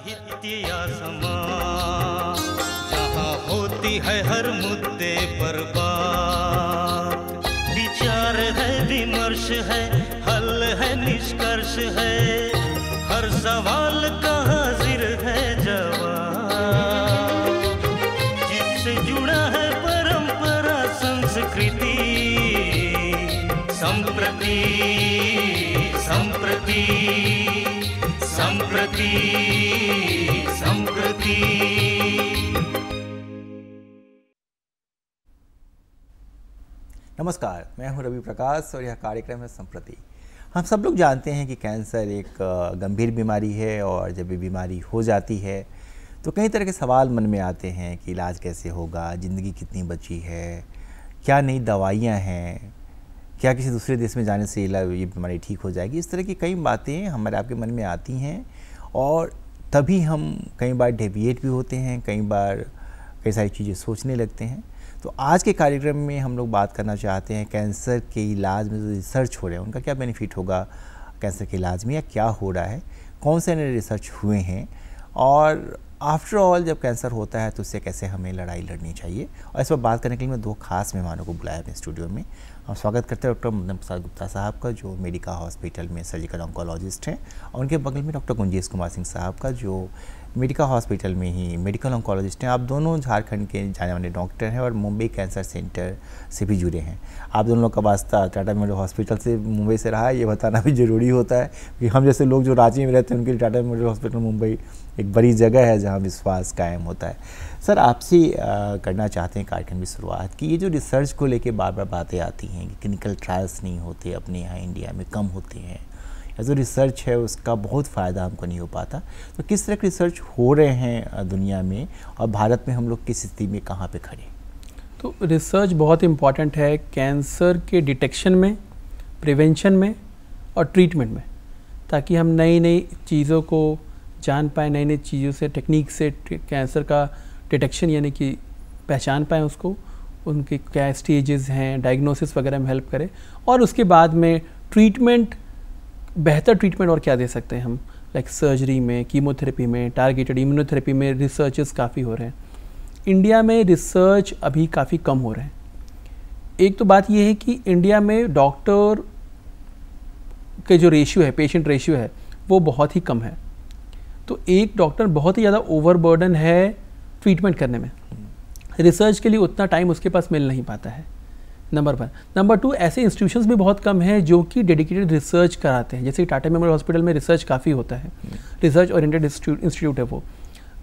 साहित्य जहाँ होती है हर मुद्दे पर बात विचार है विमर्श है हल है निष्कर्ष है हर सवाल का हाजिर है जवाब जिससे जुड़ा है परंपरा संस्कृति संप्रति संप्रति संप्रति संप्रति नमस्कार मैं हूं रवि प्रकाश और यह कार्यक्रम है संप्रति हम सब लोग जानते हैं कि कैंसर एक गंभीर बीमारी है और जब भी बीमारी हो जाती है तो कई तरह के सवाल मन में आते हैं कि इलाज कैसे होगा ज़िंदगी कितनी बची है क्या नई दवाइयाँ हैं क्या किसी दूसरे देश में जाने से ये बीमारी ठीक हो जाएगी इस तरह की कई बातें हमारे आपके मन में आती हैं और तभी हम कई बार डेविएट भी होते हैं कई बार कई सारी चीज़ें सोचने लगते हैं तो आज के कार्यक्रम में हम लोग बात करना चाहते हैं कैंसर के इलाज में जो रिसर्च हो रहे हैं उनका क्या बेनिफिट होगा कैंसर के इलाज में या क्या हो रहा है कौन से नए रिसर्च हुए हैं और आफ्टर ऑल जब कैंसर होता है तो उससे कैसे हमें लड़ाई लड़नी चाहिए और इस पर बात करने के लिए मैं दो खास मेहमानों को बुलाया अपने स्टूडियो में हम स्वागत करते हैं डॉक्टर मदन प्रसाद गुप्ता साहब का जो मेडिका हॉस्पिटल में सर्जिकल ऑन्कोलॉजिस्ट हैं और उनके बगल में डॉक्टर गुंजेश कुमार सिंह साहब का जो मेडिका हॉस्पिटल में ही मेडिकल ऑन्कोलॉजिस्ट हैं आप दोनों झारखंड के जाने माने डॉक्टर हैं और मुंबई कैंसर सेंटर से भी जुड़े हैं आप दोनों का वास्ता टाटा मेमोरियल हॉस्पिटल से मुंबई से रहा है ये बताना भी ज़रूरी होता है कि हम जैसे लोग जो रांची में रहते हैं उनके लिए टाटा मेमोरियल हॉस्पिटल मुंबई एक बड़ी जगह है जहाँ विश्वास कायम होता है सर आपसे करना चाहते हैं कार्यक्रम की शुरुआत कि ये जो रिसर्च को लेकर बार बार बातें आती हैं कि क्लिनिकल ट्रायल्स नहीं होते अपने यहाँ इंडिया में कम होते हैं जो रिसर्च है उसका बहुत फ़ायदा हमको नहीं हो पाता तो किस तरह के रिसर्च हो रहे हैं दुनिया में और भारत में हम लोग किस स्थिति में कहाँ पर खड़े तो रिसर्च बहुत इम्पॉर्टेंट है कैंसर के डिटेक्शन में प्रिवेंशन में और ट्रीटमेंट में ताकि हम नई नई चीज़ों को जान पाए नई नई चीज़ों से टेक्निक से कैंसर का डिटेक्शन यानी कि पहचान पाएँ उसको उनके क्या स्टेजेस हैं डायग्नोसिस वगैरह में हेल्प करें और उसके बाद में ट्रीटमेंट बेहतर ट्रीटमेंट और क्या दे सकते हैं हम लाइक सर्जरी में कीमोथेरेपी में टारगेटेड इम्यूनोथेरेपी में रिसर्चेस काफ़ी हो रहे हैं इंडिया में रिसर्च अभी काफ़ी कम हो रहे हैं एक तो बात यह है कि इंडिया में डॉक्टर के जो रेशियो है पेशेंट रेशियो है वो बहुत ही कम है तो एक डॉक्टर बहुत ही ज़्यादा ओवरबर्डन है ट्रीटमेंट करने में रिसर्च हम्म। के लिए उतना टाइम उसके पास मिल नहीं पाता है नंबर वन नंबर टू ऐसे इंस्टीट्यूशंस भी बहुत कम हैं जो कि डेडिकेटेड रिसर्च कराते हैं जैसे टाटा मेमोरियल हॉस्पिटल में रिसर्च काफ़ी होता है रिसर्च ओरिएंटेड इंस्टीट्यूट है वो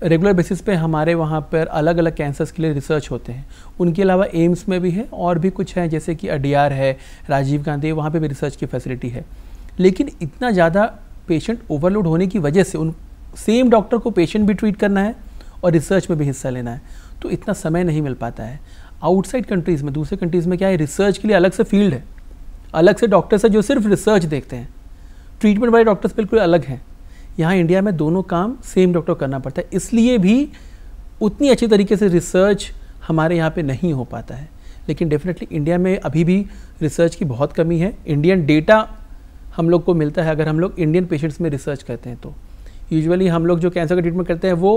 रेगुलर बेसिस पे हमारे वहाँ पर अलग अलग कैंसर्स के लिए रिसर्च होते हैं उनके अलावा एम्स में भी है और भी कुछ हैं जैसे कि अडियार है राजीव गांधी वहाँ पर भी रिसर्च की फैसिलिटी है लेकिन इतना ज़्यादा पेशेंट ओवरलोड होने की वजह से उन सेम डॉक्टर को पेशेंट भी ट्रीट करना है और रिसर्च में भी हिस्सा लेना है तो इतना समय नहीं मिल पाता है आउटसाइड कंट्रीज़ में दूसरे कंट्रीज़ में क्या है रिसर्च के लिए अलग से फील्ड है अलग से डॉक्टर्स है जो सिर्फ रिसर्च देखते हैं ट्रीटमेंट वाले डॉक्टर्स बिल्कुल अलग हैं यहाँ इंडिया में दोनों काम सेम डॉक्टर करना पड़ता है इसलिए भी उतनी अच्छी तरीके से रिसर्च हमारे यहाँ पे नहीं हो पाता है लेकिन डेफिनेटली इंडिया में अभी भी रिसर्च की बहुत कमी है इंडियन डेटा हम लोग को मिलता है अगर हम लोग इंडियन पेशेंट्स में रिसर्च करते हैं तो यूजुअली हम लोग जो कैंसर का ट्रीटमेंट करते हैं वो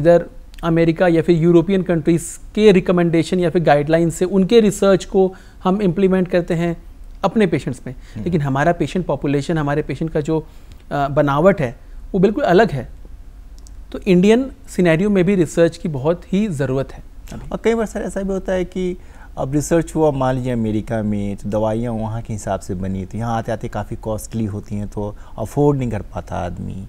इधर अमेरिका या फिर यूरोपियन कंट्रीज़ के रिकमेंडेशन या फिर गाइडलाइन से उनके रिसर्च को हम इम्प्लीमेंट करते हैं अपने पेशेंट्स हम्म। में लेकिन हमारा पेशेंट पॉपुलेशन हमारे पेशेंट का जो बनावट है वो बिल्कुल अलग है तो इंडियन सिनेरियो में भी रिसर्च की बहुत ही ज़रूरत है और कई बार सर ऐसा भी होता है कि अब रिसर्च हुआ मान लीजिए अमेरिका में तो दवाइयाँ वहाँ के हिसाब से बनी तो यहाँ आते आते काफ़ी कॉस्टली होती हैं तो अफोर्ड नहीं कर पाता आदमी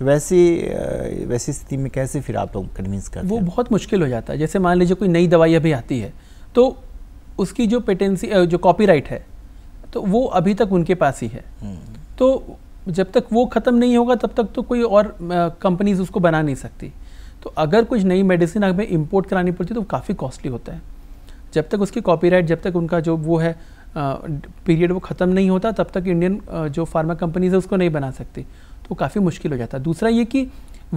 तो वैसी वैसी स्थिति में कैसे फिर आप लोग कन्विंस कर वो बहुत मुश्किल हो जाता है जैसे मान लीजिए कोई नई दवाई अभी आती है तो उसकी जो पेटेंसी जो कॉपीराइट है तो वो अभी तक उनके पास ही है हम्म। तो जब तक वो ख़त्म नहीं होगा तब तक तो कोई और कंपनीज उसको बना नहीं सकती तो अगर कुछ नई मेडिसिन अगर इम्पोर्ट करानी पड़ती तो काफ़ी कॉस्टली होता है जब तक उसकी कॉपीराइट जब तक उनका जो वो है पीरियड वो ख़त्म नहीं होता तब तक इंडियन जो फार्मा कंपनीज है उसको नहीं बना सकती तो काफ़ी मुश्किल हो जाता है दूसरा ये कि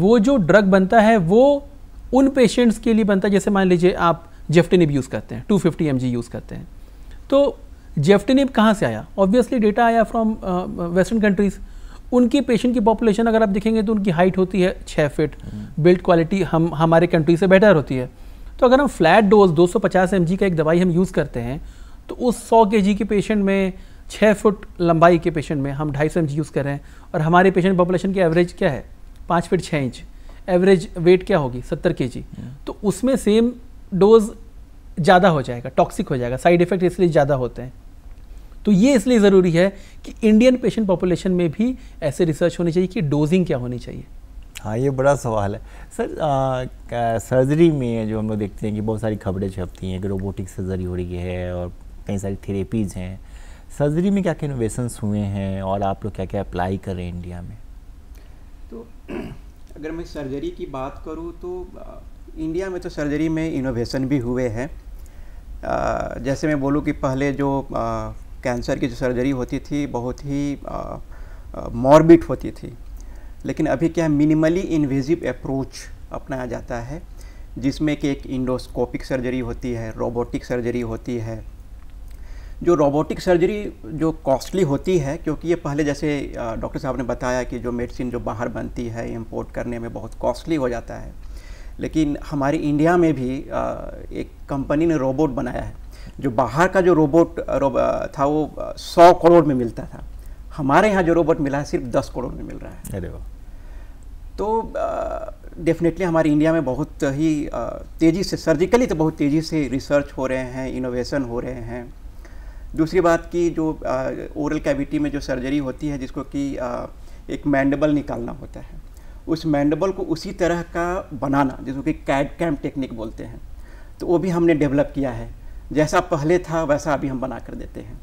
वो जो ड्रग बनता है वो उन पेशेंट्स के लिए बनता है जैसे मान लीजिए आप जेफ्टेनिब यूज़ करते हैं 250 फिफ्टी यूज़ करते हैं तो जेफ्टेनिब कहाँ से आया ऑब्वियसली डेटा आया फ्रॉम वेस्टर्न कंट्रीज़ उनकी पेशेंट की पॉपुलेशन अगर आप देखेंगे तो उनकी हाइट होती है छः फिट बिल्ड क्वालिटी हम हमारे कंट्री से बेटर होती है तो अगर हम फ्लैट डोज 250 सौ का एक दवाई हम यूज़ करते हैं तो उस 100 के जी के पेशेंट में छः फुट लंबाई के पेशेंट में हम ढाई सौ यूज़ कर रहे हैं और हमारे पेशेंट पॉपुलेशन की एवरेज क्या है पाँच फिट छः इंच एवरेज वेट क्या होगी सत्तर के जी तो उसमें सेम डोज ज़्यादा हो जाएगा टॉक्सिक हो जाएगा साइड इफेक्ट इसलिए ज़्यादा होते हैं तो ये इसलिए ज़रूरी है कि इंडियन पेशेंट पॉपुलेशन में भी ऐसे रिसर्च होनी चाहिए कि डोजिंग क्या होनी चाहिए हाँ ये बड़ा सवाल है सर आ, सर्जरी में जो हम लोग देखते हैं कि बहुत सारी खबरें छपती हैं कि रोबोटिक सर्जरी हो रही है और कई सारी थेरेपीज़ हैं सर्जरी में क्या क्या इनोवेशंस हुए हैं और आप लोग क्या क्या अप्लाई कर रहे हैं इंडिया में तो अगर मैं सर्जरी की बात करूँ तो इंडिया में तो सर्जरी में इनोवेशन भी हुए हैं जैसे मैं बोलूँ कि पहले जो आ, कैंसर की जो सर्जरी होती थी बहुत ही मॉर्बिट होती थी लेकिन अभी क्या मिनिमली इन्वेजिव अप्रोच अपनाया जाता है जिसमें कि एक इंडोस्कोपिक सर्जरी होती है रोबोटिक सर्जरी होती है जो रोबोटिक सर्जरी जो कॉस्टली होती है क्योंकि ये पहले जैसे डॉक्टर साहब ने बताया कि जो मेडिसिन जो बाहर बनती है इम्पोर्ट करने में बहुत कॉस्टली हो जाता है लेकिन हमारे इंडिया में भी एक कंपनी ने रोबोट बनाया है जो बाहर का जो रोबोट रोब, था वो सौ करोड़ में मिलता था हमारे यहाँ जो रोबोट मिला है सिर्फ दस करोड़ में मिल रहा है अरे तो डेफिनेटली हमारे इंडिया में बहुत ही तेज़ी से सर्जिकली तो बहुत तेज़ी से रिसर्च हो रहे हैं इनोवेशन हो रहे हैं दूसरी बात की जो ओरल कैविटी में जो सर्जरी होती है जिसको कि एक मैंडबल निकालना होता है उस मैंडबल को उसी तरह का बनाना जिसको कि कैड कैम टेक्निक बोलते हैं तो वो भी हमने डेवलप किया है जैसा पहले था वैसा अभी हम बना कर देते हैं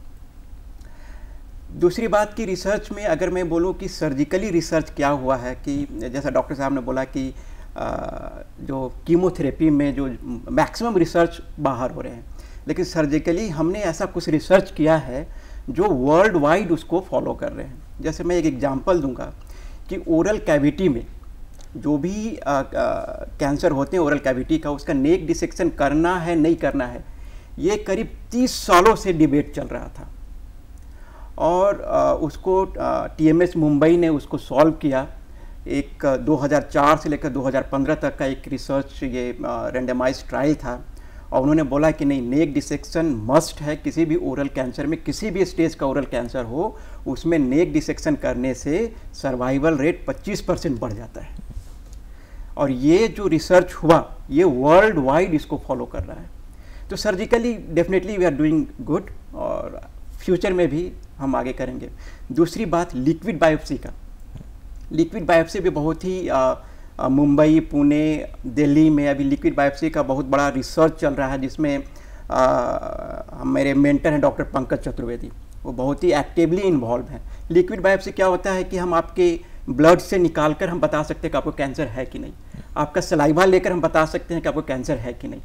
दूसरी बात की रिसर्च में अगर मैं बोलूँ कि सर्जिकली रिसर्च क्या हुआ है कि जैसा डॉक्टर साहब ने बोला कि जो कीमोथेरेपी में जो मैक्सिमम रिसर्च बाहर हो रहे हैं लेकिन सर्जिकली हमने ऐसा कुछ रिसर्च किया है जो वर्ल्ड वाइड उसको फॉलो कर रहे हैं जैसे मैं एक एग्जांपल दूंगा कि ओरल कैविटी में जो भी आ, आ, कैंसर होते हैं ओरल कैविटी का उसका नेक डिसेक्शन करना है नहीं करना है ये करीब 30 सालों से डिबेट चल रहा था और आ, उसको टीएमएस मुंबई ने उसको सॉल्व किया एक 2004 से लेकर 2015 तक का एक रिसर्च ये रेंडमाइज ट्रायल था और उन्होंने बोला कि नहीं नेक डिसेक्शन मस्ट है किसी भी ओरल कैंसर में किसी भी स्टेज का ओरल कैंसर हो उसमें नेक डिसेक्शन करने से सर्वाइवल रेट 25 परसेंट बढ़ जाता है और ये जो रिसर्च हुआ ये वर्ल्ड वाइड इसको फॉलो कर रहा है तो surgically definitely we are doing good और फ्यूचर में भी हम आगे करेंगे दूसरी बात लिक्विड बायोप्सी का लिक्विड बायोप्सी भी बहुत ही आ, मुंबई पुणे दिल्ली में अभी लिक्विड बायोप्सी का बहुत बड़ा रिसर्च चल रहा है जिसमें आ, मेरे मेंटर हैं डॉक्टर पंकज चतुर्वेदी वो बहुत ही एक्टिवली इन्वॉल्व हैं लिक्विड बायोप्सी क्या होता है कि हम आपके ब्लड से निकाल कर हम बता सकते हैं कि आपको कैंसर है कि नहीं आपका सलाइवा लेकर हम बता सकते हैं कि आपको कैंसर है कि नहीं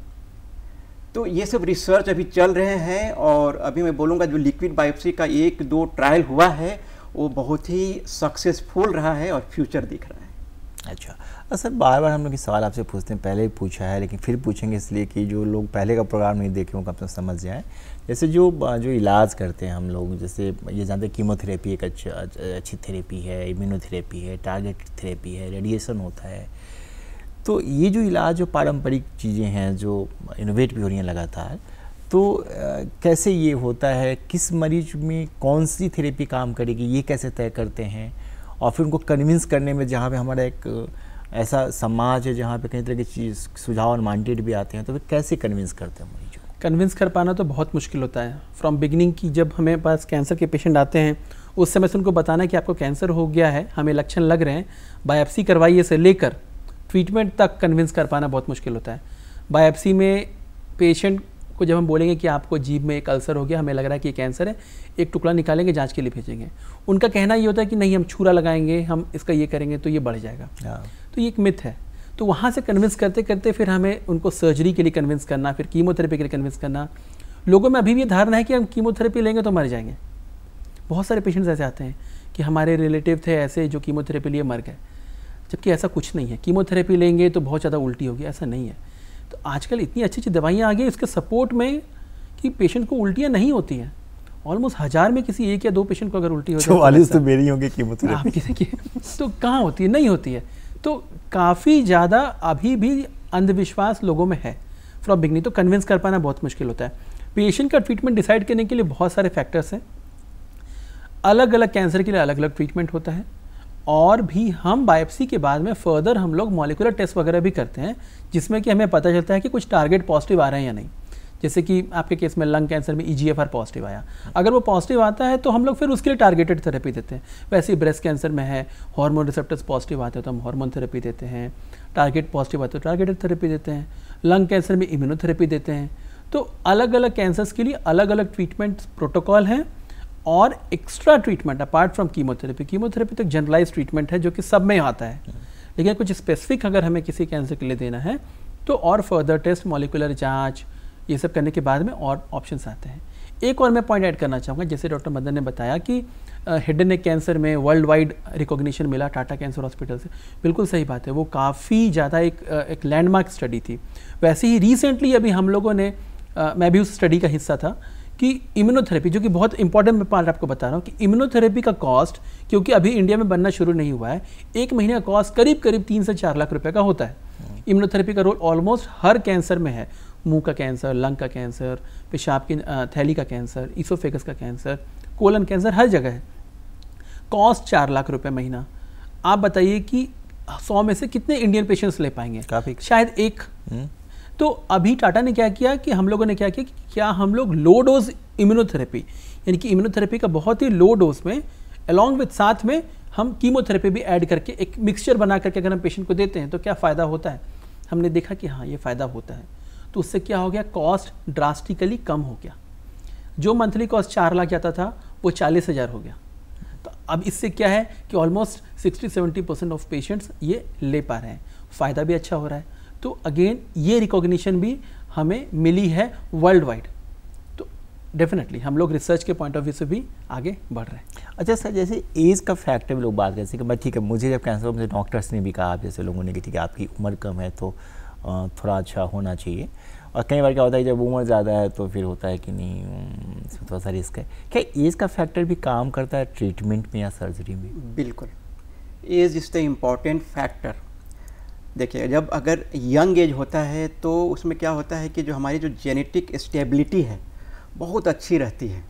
तो ये सब रिसर्च अभी चल रहे हैं और अभी मैं बोलूँगा जो लिक्विड बायोप्सी का एक दो ट्रायल हुआ है वो बहुत ही सक्सेसफुल रहा है और फ्यूचर दिख रहा है अच्छा सर बार बार हम लोग ये सवाल आपसे पूछते हैं पहले ही पूछा है लेकिन फिर पूछेंगे इसलिए कि जो लोग पहले का प्रोग्राम नहीं देखे उनको अपना समझ जाएँ जैसे जो जो इलाज करते हैं हम लोग जैसे ये जानते हैं कीमोथेरेपी एक अच्छा अच्छी थेरेपी है इम्यूनोथेरेपी है टारगेट थेरेपी है रेडिएशन होता है तो ये जो इलाज जो पारंपरिक चीज़ें हैं जो इनोवेट भी हो रही हैं लगातार तो कैसे ये होता है किस मरीज में कौन सी थेरेपी काम करेगी ये कैसे तय करते हैं और फिर उनको कन्विंस करने में जहाँ पे हमारा एक ऐसा समाज है जहाँ पे कई तरह की चीज़ सुझाव और माइंडेड भी आते हैं तो फिर कैसे कन्विंस करते हैं मरीजों को कन्विंस कर पाना तो बहुत मुश्किल होता है फ्रॉम बिगिनिंग की जब हमें पास कैंसर के पेशेंट आते हैं उस समय से उनको बताना कि आपको कैंसर हो गया है हमें लक्षण लग रहे हैं बायोप्सी करवाइए से लेकर ट्रीटमेंट तक कन्विंस कर पाना बहुत मुश्किल होता है बायोप्सी में पेशेंट को जब हम बोलेंगे कि आपको जीभ में एक अल्सर हो गया हमें लग रहा है कि कैंसर है एक टुकड़ा निकालेंगे जांच के लिए भेजेंगे उनका कहना ये होता है कि नहीं हम छूरा लगाएंगे हम इसका ये करेंगे तो ये बढ़ जाएगा हाँ। तो ये एक मिथ है तो वहाँ से कन्विंस करते करते फिर हमें उनको सर्जरी के लिए कन्विंस करना फिर कीमोथेरेपी के लिए कन्विंस करना लोगों में अभी भी धारणा है कि हम कीमोथेरेपी लेंगे तो मर जाएंगे बहुत सारे पेशेंट्स ऐसे आते हैं कि हमारे रिलेटिव थे ऐसे जो कीमोथेरेपी लिए मर गए जबकि ऐसा कुछ नहीं है कीमोथेरेपी लेंगे तो बहुत ज़्यादा उल्टी होगी ऐसा नहीं है तो आजकल इतनी अच्छी अच्छी दवाइयाँ आ गई इसके सपोर्ट में कि पेशेंट को उल्टियाँ नहीं होती हैं ऑलमोस्ट हज़ार में किसी एक या दो पेशेंट को अगर उल्टी हो चौवालीस तो, तो, तो मेरी होंगी कीमत आप किसी की तो कहाँ होती है नहीं होती है तो काफ़ी ज़्यादा अभी भी अंधविश्वास लोगों में है फ्रॉम बिगनी तो कन्विंस कर पाना बहुत मुश्किल होता है पेशेंट का ट्रीटमेंट डिसाइड करने के लिए बहुत सारे फैक्टर्स हैं अलग अलग कैंसर के लिए अलग अलग ट्रीटमेंट होता है और भी हम बायोप्सी के बाद में फर्दर हम लोग मॉलिकुलर टेस्ट वगैरह भी करते हैं जिसमें कि हमें पता चलता है कि कुछ टारगेट पॉजिटिव आ रहे हैं या नहीं जैसे कि आपके केस में लंग कैंसर में E G F R positive आया अगर वो पॉजिटिव आता है तो हम लोग फिर उसके लिए टारगेटेड थेरेपी देते हैं वैसे ही ब्रेस्ट कैंसर में है हार्मोन रिसेप्टर्स पॉजिटिव आते हैं तो हम हार्मोन थेरेपी देते हैं टारगेट पॉजिटिव आते हैं तो टारगेटेड थेरेपी देते हैं लंग कैंसर में इम्यूनोथेरेपी देते हैं तो अलग अलग कैंसर्स के लिए अलग अलग ट्रीटमेंट प्रोटोकॉल हैं और extra treatment apart from chemotherapy chemotherapy तो एक जनरलाइज ट्रीटमेंट है जो कि सब में आता है लेकिन कुछ स्पेसिफिक अगर हमें किसी कैंसर के लिए देना है तो और फर्दर टेस्ट मॉलिकुलर जाँच ये सब करने के बाद में और ऑप्शन आते हैं एक और मैं पॉइंट ऐड करना चाहूँगा जैसे डॉक्टर मदन ने बताया कि हेड एंड नेक कैंसर में वर्ल्ड वाइड रिकॉग्निशन मिला टाटा कैंसर हॉस्पिटल से बिल्कुल सही बात है वो काफ़ी ज़्यादा एक एक लैंडमार्क स्टडी थी वैसे ही रिसेंटली अभी हम लोगों ने आ, मैं भी उस स्टडी का हिस्सा था कि इम्यूनोथेरेपी जो कि बहुत इंपॉर्टेंट मैं पार्ट आपको बता रहा हूँ कि इम्यूनोथेरेपी का कॉस्ट क्योंकि अभी इंडिया में बनना शुरू नहीं हुआ है एक महीने का कॉस्ट करीब करीब तीन से चार लाख रुपये का होता है इम्यूनोथेरेपी का रोल ऑलमोस्ट हर कैंसर में है मुंह का कैंसर लंग का कैंसर पेशाब की थैली का कैंसर इसोफेगस का कैंसर कोलन कैंसर हर जगह है कॉस्ट चार लाख रुपये महीना आप बताइए कि सौ में से कितने इंडियन पेशेंट्स ले पाएंगे काफ़ी शायद एक हम्म। तो अभी टाटा ने क्या किया कि हम लोगों ने क्या किया कि क्या हम लोग लो डोज इम्यूनोथेरेपी यानी कि इम्यूनोथेरेपी का बहुत ही लो डोज में अलॉन्ग विथ साथ में हम कीमोथेरेपी भी ऐड करके एक मिक्सचर बना करके अगर हम पेशेंट को देते हैं तो क्या फ़ायदा होता है हमने देखा कि हाँ ये फ़ायदा होता है तो उससे क्या हो गया कॉस्ट ड्रास्टिकली कम हो गया जो मंथली कॉस्ट चार लाख जाता था वो चालीस हज़ार हो गया तो अब इससे क्या है कि almost sixty seventy percent of patients ये ले पा रहे हैं फ़ायदा भी अच्छा हो रहा है तो अगेन ये रिकॉग्निशन भी हमें मिली है वर्ल्ड वाइड तो डेफिनेटली हम लोग रिसर्च के पॉइंट ऑफ व्यू से भी आगे बढ़ रहे हैं अच्छा सर जैसे एज का फैक्टर भी लोग बात करते हैं कि मैं ठीक है मुझे जब कैंसर मुझे डॉक्टर्स ने भी कहा आप जैसे लोगों ने कि ठीक है आपकी उम्र कम है तो थोड़ा अच्छा होना चाहिए और कई बार क्या होता है जब उम्र ज़्यादा है तो फिर होता है कि नहीं हम्म, थोड़ा सा रिस्क है क्या एज का फैक्टर भी काम करता है ट्रीटमेंट में या सर्जरी में बिल्कुल age is the important factor देखिए जब अगर यंग एज होता है तो उसमें क्या होता है कि जो हमारी जो जेनेटिक स्टेबिलिटी है बहुत अच्छी रहती है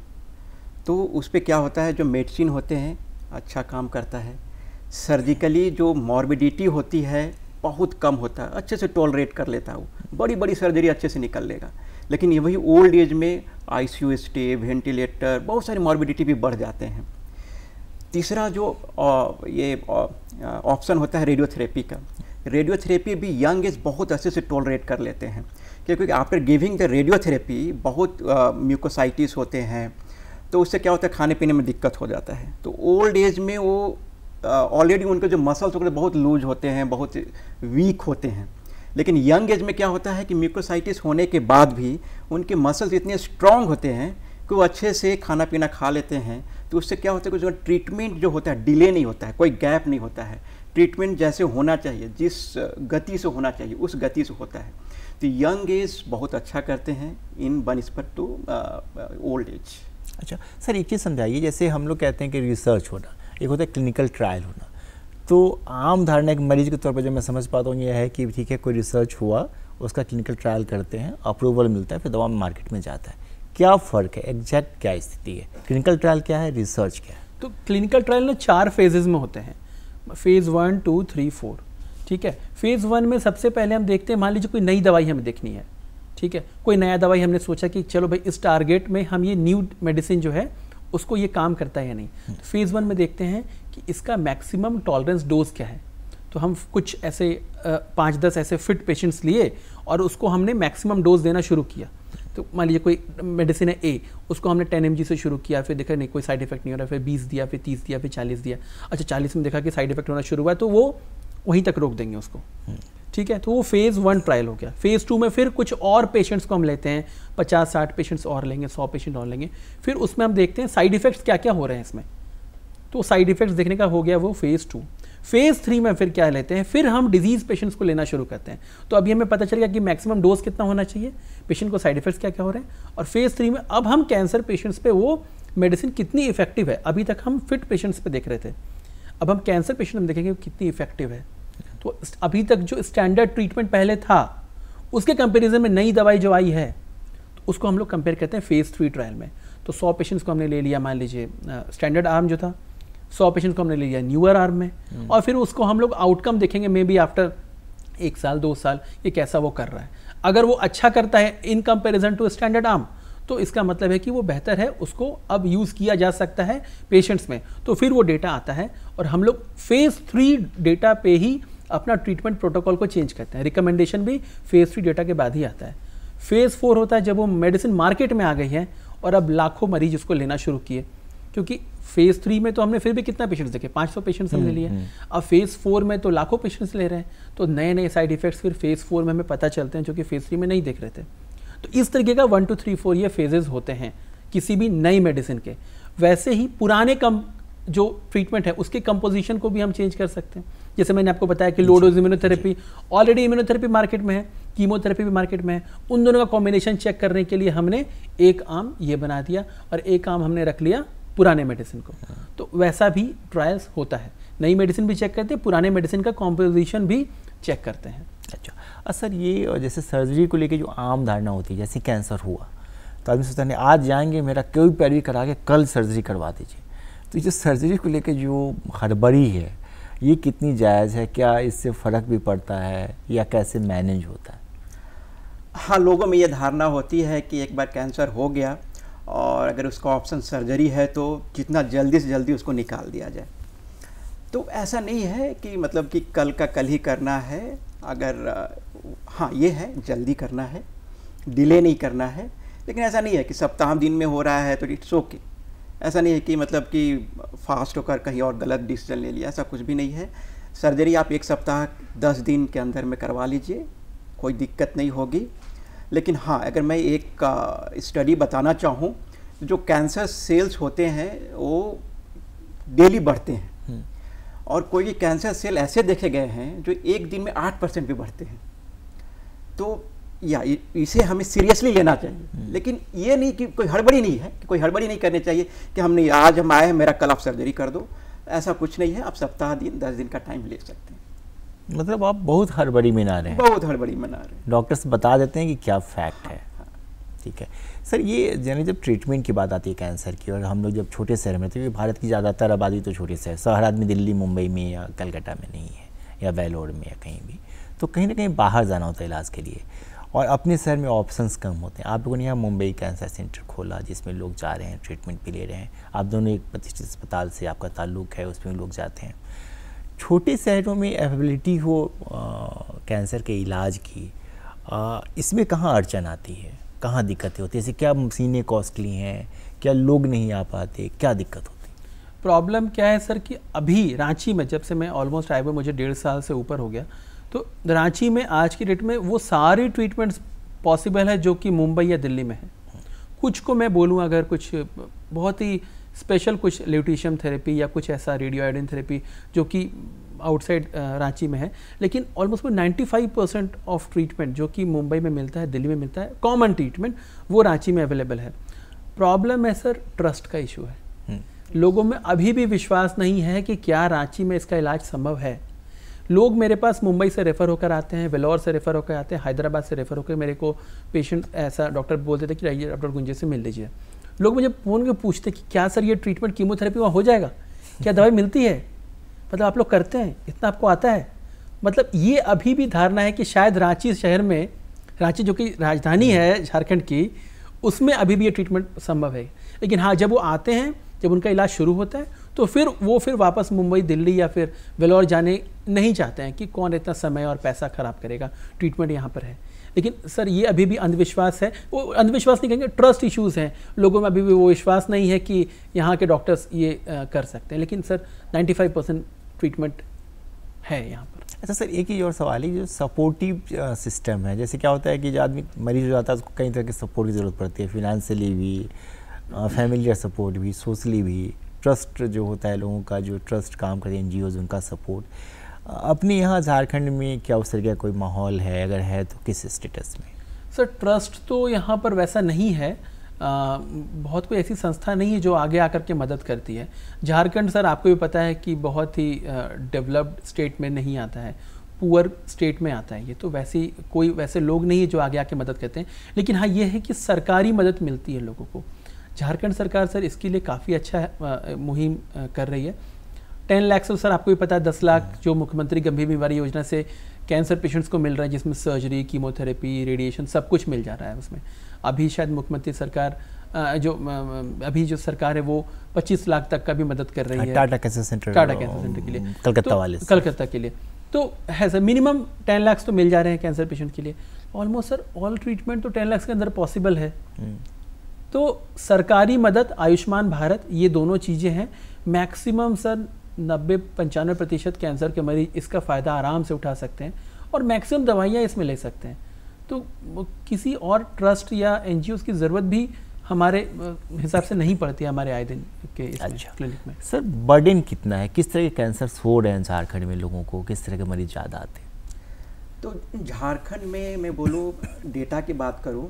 तो उस पर क्या होता है जो मेडिसिन होते हैं अच्छा काम करता है सर्जिकली जो मॉर्बिडिटी होती है बहुत कम होता है अच्छे से टॉलरेट कर लेता हूँ बड़ी बड़ी सर्जरी अच्छे से निकल लेगा लेकिन ये वही ओल्ड एज में आईसीयू स्टे वेंटिलेटर बहुत सारी मॉर्बिडिटी भी बढ़ जाते हैं तीसरा जो आ, ये ऑप्शन होता है रेडियोथेरेपी का रेडियोथेरेपी भी यंग एज बहुत अच्छे से टॉलरेट कर लेते हैं क्योंकि आफ्टर गिविंग द रेडियोथेरेपी बहुत म्यूकोसाइटिस uh, होते हैं तो उससे क्या होता है खाने पीने में दिक्कत हो जाता है तो ओल्ड एज में वो ऑलरेडी uh, उनके जो मसल्स होते बहुत लूज होते हैं बहुत वीक होते हैं लेकिन यंग एज में क्या होता है कि म्यूकोसाइटिस होने के बाद भी उनके मसल्स इतने स्ट्रांग होते हैं कि वो अच्छे से खाना पीना खा लेते हैं तो उससे क्या होता है कि जो ट्रीटमेंट जो होता है डिले नहीं होता है कोई गैप नहीं होता है ट्रीटमेंट जैसे होना चाहिए जिस गति से होना चाहिए उस गति से होता है तो यंग एज बहुत अच्छा करते हैं इन बनस्पत टू ओल्ड एज अच्छा सर एक चीज़ समझाइए जैसे हम लोग कहते हैं कि रिसर्च होना एक होता है क्लिनिकल ट्रायल होना तो आम धारणा एक मरीज के तौर पर जो मैं समझ पाता हूँ यह है कि ठीक है कोई रिसर्च हुआ उसका क्लिनिकल ट्रायल करते हैं अप्रूवल मिलता है फिर दवा मार्केट में जाता है क्या फ़र्क है एग्जैक्ट क्या स्थिति है क्लिनिकल ट्रायल क्या है रिसर्च क्या है तो क्लिनिकल ट्रायल ना चार फेजेज़ में होते हैं phase one two three four ठीक है फेज़ वन में सबसे पहले हम देखते हैं मान लीजिए कोई नई दवाई हमें देखनी है ठीक है कोई नया दवाई हमने सोचा कि चलो भाई इस टारगेट में हम ये न्यू मेडिसिन जो है उसको ये काम करता है या नहीं हम्म। तो फेज़ वन में देखते हैं कि इसका मैक्सिमम टॉलरेंस डोज क्या है तो हम कुछ ऐसे पाँच दस ऐसे फिट पेशेंट्स लिए और उसको हमने मैक्सिमम डोज देना शुरू किया तो मान लीजिए कोई मेडिसिन है ए उसको हमने टेन एम से शुरू किया फिर देखा नहीं कोई साइड इफेक्ट नहीं हो रहा फिर बीस दिया फिर तीस दिया फिर चालीस दिया अच्छा चालीस में देखा कि साइड इफेक्ट होना शुरू हुआ तो वो वहीं तक रोक देंगे उसको हम्म। ठीक है तो वो फेज़ वन ट्रायल हो गया फेज़ टू में फिर कुछ और पेशेंट्स को हम लेते हैं पचास साठ पेशेंट्स और लेंगे सौ पेशेंट और लेंगे फिर उसमें हम देखते हैं साइड इफ़ेक्ट्स क्या क्या हो रहे हैं इसमें तो साइड इफ़ेक्ट्स देखने का हो गया वो फेज़ टू फेज़ थ्री में फिर क्या लेते हैं फिर हम डिजीज़ पेशेंट्स को लेना शुरू करते हैं तो अभी हमें पता चल गया कि मैक्सिमम डोज कितना होना चाहिए पेशेंट को साइड इफेक्ट्स क्या क्या हो रहे हैं और फेज़ थ्री में अब हम कैंसर पेशेंट्स पे वो मेडिसिन कितनी इफेक्टिव है अभी तक हम फिट पेशेंट्स पे देख रहे थे अब हम कैंसर पेशेंट में देखेंगे कितनी इफेक्टिव है तो अभी तक जो स्टैंडर्ड ट्रीटमेंट पहले था उसके कंपेरिजन में नई दवाई जो आई है तो उसको हम लोग कंपेयर करते हैं फेज़ थ्री ट्रायल में तो सौ पेशेंट्स को हमने ले लिया मान लीजिए स्टैंडर्ड आर्म जो था सौ पेशेंट को हमने ले लिया न्यूअर आर्म में हम्म। और फिर उसको हम लोग आउटकम देखेंगे मे बी आफ्टर एक साल दो साल ये कैसा वो कर रहा है अगर वो अच्छा करता है in comparison to standard arm तो इसका मतलब है कि वो बेहतर है उसको अब यूज़ किया जा सकता है पेशेंट्स में तो फिर वो डेटा आता है और हम लोग फेज़ थ्री डेटा पे ही अपना ट्रीटमेंट प्रोटोकॉल को चेंज करते हैं रिकमेंडेशन भी फेज़ थ्री डेटा के बाद ही आता है फेज़ फोर होता है जब वो मेडिसिन मार्केट में आ गई है और अब लाखों मरीज उसको लेना शुरू किए क्योंकि फेज थ्री में तो हमने फिर भी कितना पेशेंट्स देखे 500 पेशेंट्स हमने हम्म, लिए हम्म। अब फेज फोर में तो लाखों पेशेंट्स ले रहे हैं तो नए नए साइड इफेक्ट्स फिर फेज फोर में हमें पता चलते हैं जो कि फेज थ्री में नहीं देख रहे थे तो इस तरीके का वन टू थ्री फोर ये फेजेज होते हैं किसी भी नई मेडिसिन के वैसे ही पुराने कम जो ट्रीटमेंट है उसके कंपोजिशन को भी हम चेंज कर सकते हैं जैसे मैंने आपको बताया कि low dose immunotherapy already immunotherapy market में है कीमोथेरेपी भी मार्केट में है उन दोनों का कॉम्बिनेशन चेक करने के लिए हमने एक आम ये बना दिया और एक आम हमने रख लिया पुराने मेडिसिन को तो वैसा भी ट्रायल्स होता है नई मेडिसिन भी चेक करते हैं पुराने मेडिसिन का कॉम्पोजिशन भी चेक करते हैं अच्छा असर ये जैसे सर्जरी को लेके जो आम धारणा होती है जैसे कैंसर हुआ तो आदमी सोचता नहीं आज जाएंगे मेरा कोई पैरवी करा के कल सर्जरी करवा दीजिए तो जो सर्जरी को लेके जो हड़बड़ी है ये कितनी जायज़ है क्या इससे फ़र्क भी पड़ता है या कैसे मैनेज होता है हाँ लोगों में ये धारणा होती है कि एक बार कैंसर हो गया और अगर उसका ऑप्शन सर्जरी है तो जितना जल्दी से जल्दी उसको निकाल दिया जाए तो ऐसा नहीं है कि मतलब कि कल का कल ही करना है अगर हाँ ये है जल्दी करना है डिले नहीं करना है लेकिन ऐसा नहीं है कि सप्ताह दिन में हो रहा है तो इट्स ओके ऐसा नहीं है कि मतलब कि फास्ट होकर कहीं और गलत डिसीजन ले लिया ऐसा कुछ भी नहीं है सर्जरी आप एक सप्ताह दस दिन के अंदर में करवा लीजिए कोई दिक्कत नहीं होगी लेकिन हाँ अगर मैं एक स्टडी बताना चाहूँ जो कैंसर सेल्स होते हैं वो डेली बढ़ते हैं हम्म। और कोई कैंसर सेल ऐसे देखे गए हैं जो एक दिन में आठ परसेंट भी बढ़ते हैं तो या इसे हमें सीरियसली लेना चाहिए हम्म। लेकिन ये नहीं कि कोई हड़बड़ी नहीं है कि कोई हड़बड़ी नहीं करनी चाहिए कि हमने आज हम आए हैं मेरा कल आप सर्जरी कर दो ऐसा कुछ नहीं है आप सप्ताह दिन दस दिन का टाइम ले सकते हैं मतलब आप बहुत हड़बड़ी में ना रहे हैं बहुत हड़बड़ी में ना रहे हैं डॉक्टर्स बता देते हैं कि क्या फैक्ट है ठीक है सर ये यानी जब ट्रीटमेंट की बात आती है कैंसर की और हम लोग जब छोटे शहर में थे क्योंकि भारत की ज़्यादातर आबादी तो छोटे शहर शहर आदमी दिल्ली मुंबई में या कलकत्ता में नहीं है या वेलोर में या कहीं भी तो कहीं ना कहीं बाहर जाना होता है इलाज के लिए और अपने शहर में ऑप्शंस कम होते हैं आप लोगों ने यहाँ मुंबई कैंसर सेंटर खोला जिसमें लोग जा रहे हैं ट्रीटमेंट भी ले रहे हैं आप दोनों एक प्रतिष्ठित अस्पताल से आपका ताल्लुक है उसमें लोग जाते हैं छोटे शहरों में एवेबिलिटी हो कैंसर के इलाज की आ, इसमें कहाँ अड़चन आती है कहाँ दिक्कतें होती है जैसे क्या मशीनें कॉस्टली हैं क्या लोग नहीं आ पाते क्या दिक्कत होती प्रॉब्लम क्या है सर कि अभी रांची में जब से मैं ऑलमोस्ट आए हुए मुझे डेढ़ साल से ऊपर हो गया तो रांची में आज की डेट में वो सारे ट्रीटमेंट्स पॉसिबल है जो कि मुंबई या दिल्ली में है कुछ को मैं बोलूँ अगर कुछ बहुत ही स्पेशल कुछ ल्यूटिशियम थेरेपी या कुछ ऐसा रेडियो थेरेपी जो कि आउटसाइड रांची में है लेकिन almost ninety five percent of treatment जो कि मुंबई में मिलता है दिल्ली में मिलता है कॉमन ट्रीटमेंट वो रांची में अवेलेबल है प्रॉब्लम है सर ट्रस्ट का इशू है हम्म। लोगों में अभी भी विश्वास नहीं है कि क्या रांची में इसका इलाज संभव है लोग मेरे पास मुंबई से रेफ़र होकर आते हैं वेलोर से रेफ़र होकर आते हैं हैदराबाद से रेफ़र होकर मेरे को पेशेंट ऐसा डॉक्टर बोलते थे कि डॉक्टर गुंजे से मिल लीजिए लोग मुझे फ़ोन के पूछते कि क्या सर ये ट्रीटमेंट कीमोथेरेपी वहाँ हो जाएगा क्या दवाई मिलती है मतलब आप लोग करते हैं इतना आपको आता है मतलब ये अभी भी धारणा है कि शायद रांची शहर में रांची जो कि राजधानी है झारखंड की उसमें अभी भी ये ट्रीटमेंट संभव है लेकिन हाँ जब वो आते हैं जब उनका इलाज शुरू होता है तो फिर वो फिर वापस मुंबई दिल्ली या फिर वेलोर जाने नहीं चाहते हैं कि कौन इतना समय और पैसा ख़राब करेगा ट्रीटमेंट यहाँ पर है लेकिन सर ये अभी भी अंधविश्वास है वो अंधविश्वास नहीं कहेंगे ट्रस्ट इश्यूज़ हैं लोगों में अभी भी वो विश्वास नहीं है कि यहाँ के डॉक्टर्स ये आ, कर सकते हैं लेकिन सर 95 परसेंट ट्रीटमेंट है यहाँ पर अच्छा सर एक ही और सवाल है जो सपोर्टिव सिस्टम है जैसे क्या होता है कि जो आदमी मरीज हो जाता है उसको कई तरह के सपोर्ट की ज़रूरत पड़ती है फिनेंशली भी का सपोर्ट भी सोशली भी ट्रस्ट जो होता है लोगों का जो ट्रस्ट काम करते हैं एन उनका सपोर्ट अपने यहाँ झारखंड में क्या उस तरह का कोई माहौल है अगर है तो किस स्टेटस में सर ट्रस्ट तो यहाँ पर वैसा नहीं है आ, बहुत कोई ऐसी संस्था नहीं है जो आगे आकर के मदद करती है झारखंड सर आपको भी पता है कि बहुत ही डेवलप्ड स्टेट में नहीं आता है पुअर स्टेट में आता है ये तो वैसे कोई वैसे लोग नहीं है जो आगे आके मदद करते हैं लेकिन हाँ ये है कि सरकारी मदद मिलती है लोगों को झारखंड सरकार सर इसके लिए काफ़ी अच्छा मुहिम कर रही है टेन लाख से तो सर आपको भी पता है दस लाख जो मुख्यमंत्री गंभीर बीमारी योजना से कैंसर पेशेंट्स को मिल रहा है जिसमें सर्जरी कीमोथेरेपी रेडिएशन सब कुछ मिल जा रहा है उसमें अभी शायद मुख्यमंत्री सरकार जो अभी जो सरकार है वो 25 लाख तक का भी मदद कर रही हाँ, है Tata cancer centre Tata cancer centre के लिए कलकत्ता तो वाले कलकत्ता के लिए तो है सर मिनिमम टेन लाख तो मिल जा रहे हैं कैंसर पेशेंट के लिए ऑलमोस्ट सर ऑल ट्रीटमेंट तो टेन लैक्स के अंदर पॉसिबल है हम्म। तो सरकारी मदद आयुष्मान भारत ये दोनों चीज़ें हैं मैक्सिमम सर नब्बे पंचानवे प्रतिशत कैंसर के मरीज इसका फ़ायदा आराम से उठा सकते हैं और मैक्सिमम दवाइयाँ इसमें ले सकते हैं तो किसी और ट्रस्ट या एन की ज़रूरत भी हमारे हिसाब से नहीं पड़ती हमारे आए दिन के अच्छा क्लिनिक में सर बर्डन कितना है किस तरह के कैंसर हो रहे हैं झारखंड में लोगों को किस तरह के मरीज ज़्यादा आते हैं तो झारखंड में मैं बोलूँ डेटा की बात करूँ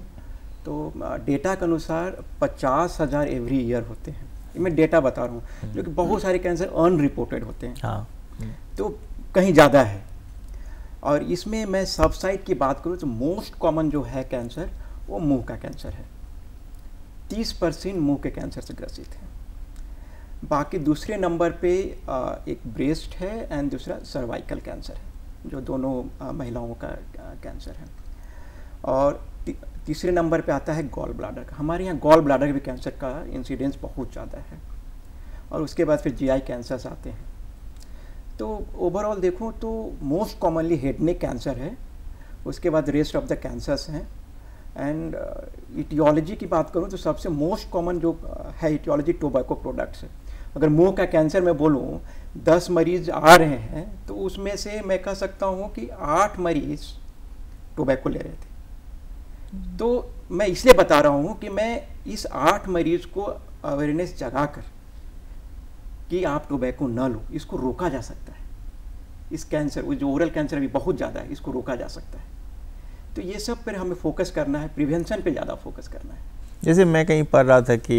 तो डेटा के अनुसार पचास हज़ार एवरी ईयर होते हैं ये मैं डेटा बता रहा हूँ जो कि बहुत सारे कैंसर अनरिपोर्टेड होते हैं हाँ। तो कहीं ज़्यादा है और इसमें मैं सब साइड की बात करूँ तो मोस्ट कॉमन जो है कैंसर वो मुंह का कैंसर है तीस परसेंट मुँह के कैंसर से ग्रसित है बाकी दूसरे नंबर पे एक ब्रेस्ट है एंड दूसरा सर्वाइकल कैंसर है जो दोनों महिलाओं का कैंसर है और तीसरे नंबर पे आता है गॉल ब्लाडर का हमारे यहाँ गॉल ब्लाडर भी कैंसर का इंसिडेंस बहुत ज़्यादा है और उसके बाद फिर जीआई कैंसर्स आते हैं तो ओवरऑल देखो तो most commonly head neck cancer है उसके बाद रेस्ट ऑफ द कैंसर्स हैं एंड इटियोलॉजी uh, की बात करूँ तो सबसे मोस्ट कॉमन जो uh, है इटियोलॉजी टोबैको प्रोडक्ट्स है अगर मुंह का कैंसर मैं बोलूँ दस मरीज आ रहे हैं तो उसमें से मैं कह सकता हूँ कि आठ मरीज टोबैको ले रहे थे तो मैं इसलिए बता रहा हूँ कि मैं इस आठ मरीज को अवेयरनेस जगा कर कि आप टोबैको ना लो इसको रोका जा सकता है इस कैंसर जो ओरल कैंसर अभी बहुत ज़्यादा है इसको रोका जा सकता है तो ये सब पर हमें फोकस करना है प्रिवेंशन पे ज़्यादा फोकस करना है जैसे मैं कहीं पढ़ रहा था कि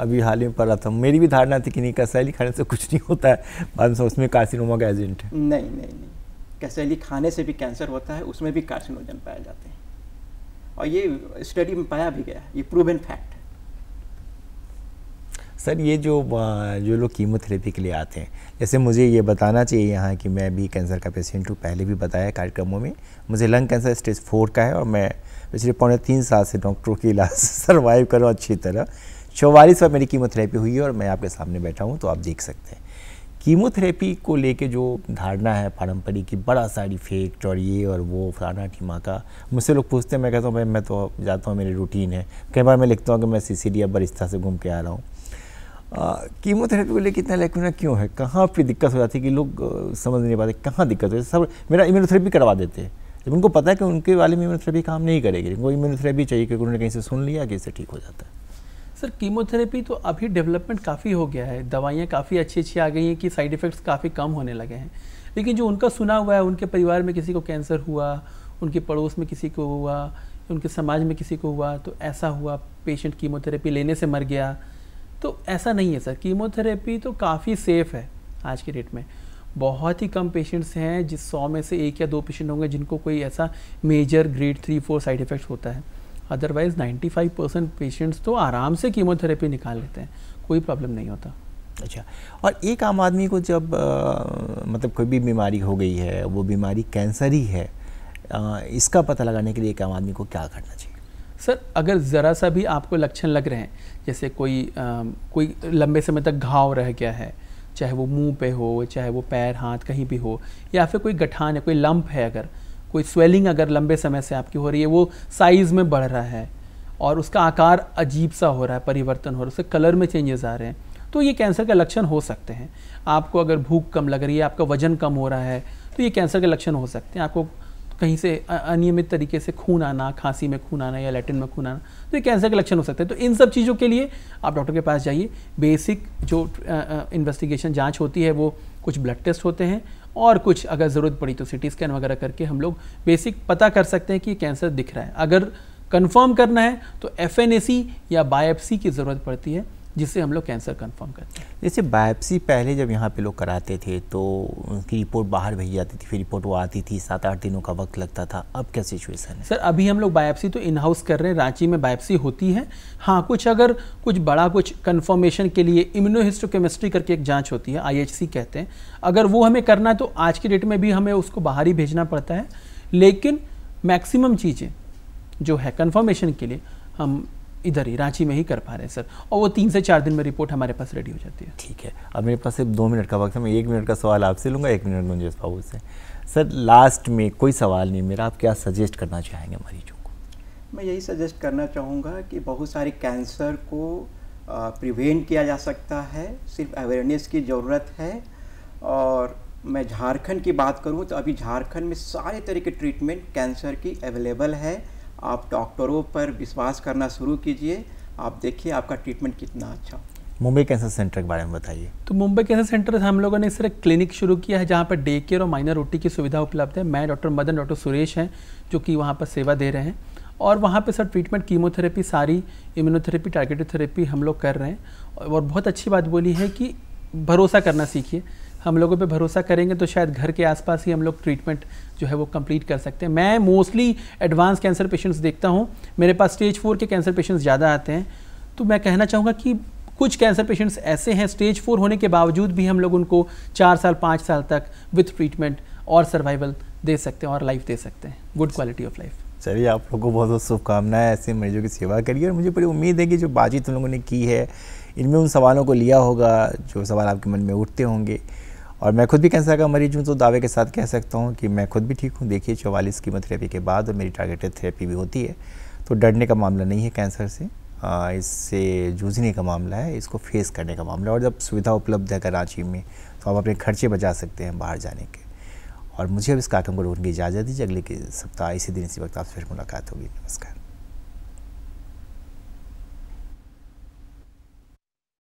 अभी हाल ही में पढ़ रहा था मेरी भी धारणा थी कि नहीं कसैली खाने से कुछ नहीं होता है उसमें कार्सिनोमा का एजेंट है नहीं नहीं नहीं कसैली खाने से भी कैंसर होता है उसमें भी कार्सिनोजन पाए जाते हैं और ये स्टडी में पाया भी गया ये प्रूव इन फैक्ट सर ये जो जो लोग कीमोथेरेपी के लिए आते हैं जैसे मुझे ये बताना चाहिए यहाँ कि मैं भी कैंसर का पेशेंट हूँ पहले भी बताया कार्यक्रमों में मुझे लंग कैंसर स्टेज फोर का है और मैं पिछले पौने तीन साल से डॉक्टरों के इलाज सर्वाइव करूँ अच्छी तरह चौवालीस बार मेरी कीमोथेरेपी हुई है और मैं आपके सामने बैठा हूँ तो आप देख सकते हैं कीमोथेरेपी को लेके जो धारणा है पारंपरिक की बड़ा साइड इफेक्ट और ये और वो फलाना का मुझसे लोग पूछते हैं मैं कहता हूँ भाई मैं तो जाता हूँ मेरी रूटीन है कई बार मैं लिखता हूँ कि मैं सी सी बरिस्ता से घूम के आ रहा हूँ कीमोथेरेपी को लेकर इतना लेकिन क्यों है कहाँ पर दिक्कत हो जाती है कि लोग समझ नहीं पाते कहाँ दिक्कत हो सब मेरा इम्यूनोथेरेपी करवा देते हैं जब उनको पता है कि उनके वाले में इम्यूनोथेरेपी काम नहीं करेगी उनको इम्यूनोथेरेपी चाहिए क्योंकि उन्होंने कहीं से सुन लिया कि इससे ठीक हो जाता है सर कीमोथेरेपी तो अभी डेवलपमेंट काफ़ी हो गया है दवाइयाँ काफ़ी अच्छी अच्छी आ गई हैं कि साइड इफ़ेक्ट्स काफ़ी कम होने लगे हैं लेकिन जो उनका सुना हुआ है उनके परिवार में किसी को कैंसर हुआ उनके पड़ोस में किसी को हुआ उनके समाज में किसी को हुआ तो ऐसा हुआ पेशेंट कीमोथेरेपी लेने से मर गया तो ऐसा नहीं है सर कीमोथेरेपी तो काफ़ी सेफ़ है आज के डेट में बहुत ही कम पेशेंट्स हैं जिस सौ में से एक या दो पेशेंट होंगे जिनको कोई ऐसा major grade three four side effects होता है अदरवाइज 95 परसेंट पेशेंट्स तो आराम से कीमोथेरेपी निकाल लेते हैं कोई प्रॉब्लम नहीं होता अच्छा और एक आम आदमी को जब आ, मतलब कोई भी बीमारी हो गई है वो बीमारी कैंसर ही है आ, इसका पता लगाने के लिए एक आम आदमी को क्या करना चाहिए सर अगर ज़रा सा भी आपको लक्षण लग रहे हैं जैसे कोई आ, कोई लंबे समय तक घाव रह गया है चाहे वो मुंह पे हो चाहे वो पैर हाथ कहीं भी हो या फिर कोई गठान है कोई लंप है अगर कोई स्वेलिंग अगर लंबे समय से आपकी हो रही है वो साइज़ में बढ़ रहा है और उसका आकार अजीब सा हो रहा है परिवर्तन हो रहा है उसके कलर में चेंजेस आ रहे हैं तो ये कैंसर के लक्षण हो सकते हैं आपको अगर भूख कम लग रही है आपका वजन कम हो रहा है तो ये कैंसर के लक्षण हो सकते हैं आपको कहीं से अनियमित तरीके से खून आना खांसी में खून आना या लेटिन में खून आना तो ये कैंसर के लक्षण हो सकते हैं तो इन सब चीज़ों के लिए आप डॉक्टर के पास जाइए बेसिक जो इन्वेस्टिगेशन जांच होती है वो कुछ ब्लड टेस्ट होते हैं और कुछ अगर ज़रूरत पड़ी तो सिटी स्कैन वगैरह करके हम लोग बेसिक पता कर सकते हैं कि कैंसर दिख रहा है अगर कन्फर्म करना है तो एफ या बायोप्सी की ज़रूरत पड़ती है जिससे हम लोग कैंसर कंफर्म करते हैं जैसे बायोप्सी पहले जब यहाँ पे लोग कराते थे तो उनकी रिपोर्ट बाहर भेजी जाती थी फिर रिपोर्ट वो आती थी सात आठ दिनों का वक्त लगता था अब क्या सिचुएसन है सर अभी हम लोग बायोप्सी तो इन हाउस कर रहे हैं रांची में बायोप्सी होती है हाँ कुछ अगर कुछ बड़ा कुछ कन्फर्मेशन के लिए इम्यूनोहिस्टोकेमिस्ट्री करके एक जाँच होती है आई कहते हैं अगर वो हमें करना है तो आज के डेट में भी हमें उसको बाहर ही भेजना पड़ता है लेकिन मैक्सिमम चीज़ें जो है कन्फर्मेशन के लिए हम इधर ही रांची में ही कर पा रहे हैं सर और वो तीन से चार दिन में रिपोर्ट हमारे पास रेडी हो जाती है ठीक है अब मेरे पास सिर्फ दो मिनट का वक्त है मैं एक मिनट का सवाल आपसे लूँगा एक मिनट मंजेश बाबू से सर लास्ट में कोई सवाल नहीं मेरा आप क्या सजेस्ट करना चाहेंगे मरीजों को मैं यही सजेस्ट करना चाहूँगा कि बहुत सारे कैंसर को प्रिवेंट किया जा सकता है सिर्फ अवेयरनेस की ज़रूरत है और मैं झारखंड की बात करूं तो अभी झारखंड में सारे तरह के ट्रीटमेंट कैंसर की अवेलेबल है आप डॉक्टरों पर विश्वास करना शुरू कीजिए आप देखिए आपका ट्रीटमेंट कितना अच्छा मुंबई कैंसर सेंटर के बारे में बताइए तो मुंबई कैंसर सेंटर हम लोगों ने इस तरह क्लिनिक शुरू किया है जहाँ पर डे केयर और माइनर रोटी की सुविधा उपलब्ध है मैं डॉक्टर मदन डॉक्टर सुरेश हैं जो कि वहाँ पर सेवा दे रहे हैं और वहाँ पे सर ट्रीटमेंट कीमोथेरेपी सारी इम्यूनोथेरेपी टारगेटेड थेरेपी हम लोग कर रहे हैं और बहुत अच्छी बात बोली है कि भरोसा करना सीखिए हम लोगों पे भरोसा करेंगे तो शायद घर के आसपास ही हम लोग ट्रीटमेंट जो है वो कंप्लीट कर सकते हैं मैं मोस्टली एडवांस कैंसर पेशेंट्स देखता हूँ मेरे पास स्टेज फोर के कैंसर पेशेंट्स ज़्यादा आते हैं तो मैं कहना चाहूँगा कि कुछ कैंसर पेशेंट्स ऐसे हैं स्टेज फोर होने के बावजूद भी हम लोग उनको चार साल पाँच साल तक विथ ट्रीटमेंट और सर्वाइवल दे सकते हैं और लाइफ दे सकते हैं गुड क्वालिटी ऑफ लाइफ चलिए आप लोगों को बहुत बहुत शुभकामनाएं ऐसे मरीजों की सेवा करिए और मुझे पूरी उम्मीद है कि जो बातचीत उन लोगों ने की है इनमें उन सवालों को लिया होगा जो सवाल आपके मन में उठते होंगे और मैं खुद भी कैंसर का मरीज हूँ तो दावे के साथ कह सकता हूँ कि मैं खुद भी ठीक हूँ देखिए चवालीस कीमोथेरेपी के बाद और मेरी टारगेटेड थेरेपी भी होती है तो डरने का मामला नहीं है कैंसर से इससे जूझने का मामला है इसको फेस करने का मामला है और जब सुविधा उपलब्ध है कराची में तो आप अपने खर्चे बचा सकते हैं बाहर जाने के और मुझे अब इस कार्यक्रम को रोकने की इजाज़त दीजिए अगले के सप्ताह इसी दिन इसी वक्त आपसे फिर मुलाकात होगी नमस्कार